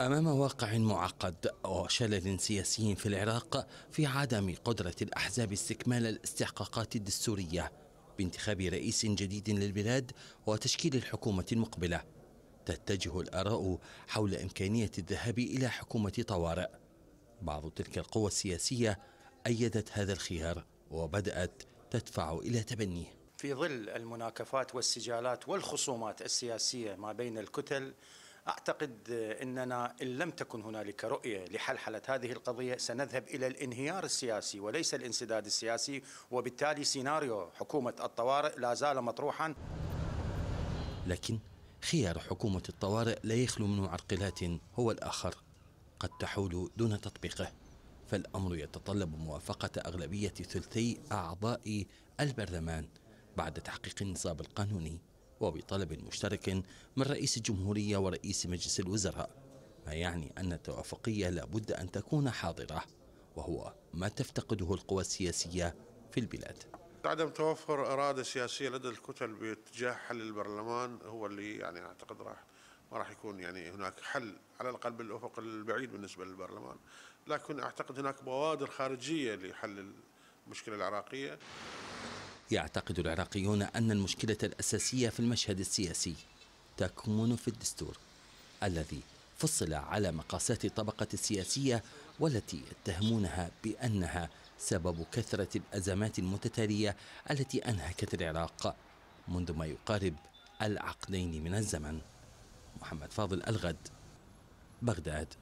أمام واقع معقد وشلل سياسي في العراق في عدم قدرة الأحزاب استكمال الاستحقاقات الدستورية بانتخاب رئيس جديد للبلاد وتشكيل الحكومة المقبلة تتجه الآراء حول إمكانية الذهاب إلى حكومة طوارئ بعض تلك القوى السياسية أيدت هذا الخيار وبدأت تدفع إلى تبنيه في ظل المناكفات والسجالات والخصومات السياسية ما بين الكتل أعتقد أننا إن لم تكن هنالك رؤية لحلحلة هذه القضية سنذهب إلى الانهيار السياسي وليس الانسداد السياسي وبالتالي سيناريو حكومة الطوارئ لا زال مطروحا لكن خيار حكومة الطوارئ لا يخلو من معرقلات هو الآخر قد تحول دون تطبيقه فالأمر يتطلب موافقة أغلبية ثلثي أعضاء البرلمان بعد تحقيق النصاب القانوني وبطلب مشترك من رئيس الجمهورية ورئيس مجلس الوزراء ما يعني أن التوافقية لابد أن تكون حاضرة وهو ما تفتقده القوى السياسية في البلاد عدم توفر إرادة سياسية لدى الكتل باتجاه حل البرلمان هو اللي يعني أعتقد راح ما راح يكون يعني هناك حل على الأقل بالأفق البعيد بالنسبة للبرلمان لكن أعتقد هناك بوادر خارجية لحل المشكلة العراقية يعتقد العراقيون أن المشكلة الأساسية في المشهد السياسي تكمن في الدستور الذي فصل على مقاسات الطبقة السياسية والتي يتهمونها بأنها سبب كثرة الأزمات المتتالية التي أنهكت العراق منذ ما يقارب العقدين من الزمن محمد فاضل الغد بغداد